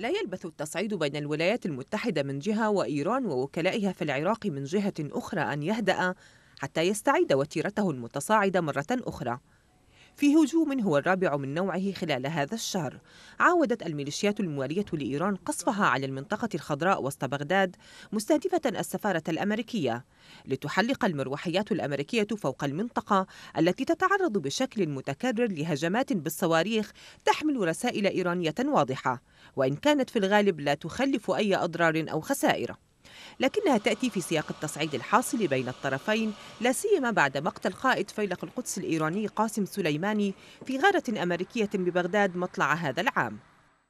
لا يلبث التصعيد بين الولايات المتحدة من جهة وإيران ووكلائها في العراق من جهة أخرى أن يهدأ حتى يستعيد وتيرته المتصاعدة مرة أخرى في هجوم هو الرابع من نوعه خلال هذا الشهر عاودت الميليشيات الموالية لإيران قصفها على المنطقة الخضراء وسط بغداد مستهدفة السفارة الأمريكية لتحلق المروحيات الأمريكية فوق المنطقة التي تتعرض بشكل متكرر لهجمات بالصواريخ تحمل رسائل إيرانية واضحة وإن كانت في الغالب لا تخلف أي أضرار أو خسائر لكنها تأتي في سياق التصعيد الحاصل بين الطرفين لا سيما بعد مقتل قائد فيلق القدس الإيراني قاسم سليماني في غارة أمريكية ببغداد مطلع هذا العام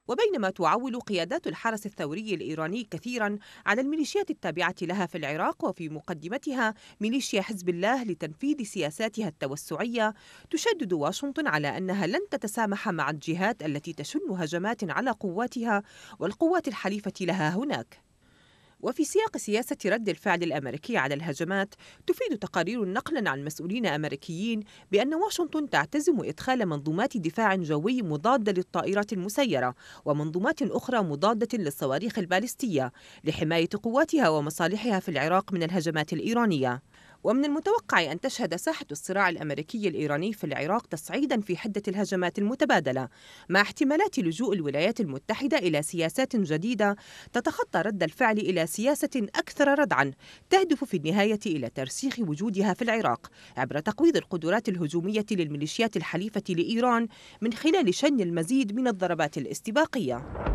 وبينما تعول قيادات الحرس الثوري الإيراني كثيرا على الميليشيات التابعة لها في العراق وفي مقدمتها ميليشيا حزب الله لتنفيذ سياساتها التوسعية تشدد واشنطن على أنها لن تتسامح مع الجهات التي تشن هجمات على قواتها والقوات الحليفة لها هناك وفي سياق سياسة رد الفعل الأمريكي على الهجمات تفيد تقارير نقلا عن مسؤولين أمريكيين بأن واشنطن تعتزم إدخال منظومات دفاع جوي مضادة للطائرات المسيرة ومنظومات أخرى مضادة للصواريخ البالستية لحماية قواتها ومصالحها في العراق من الهجمات الإيرانية ومن المتوقع أن تشهد ساحة الصراع الأمريكي الإيراني في العراق تصعيدا في حدة الهجمات المتبادلة مع احتمالات لجوء الولايات المتحدة إلى سياسات جديدة تتخطى رد الفعل إلى سياسة أكثر ردعا تهدف في النهاية إلى ترسيخ وجودها في العراق عبر تقويض القدرات الهجومية للميليشيات الحليفة لإيران من خلال شن المزيد من الضربات الاستباقية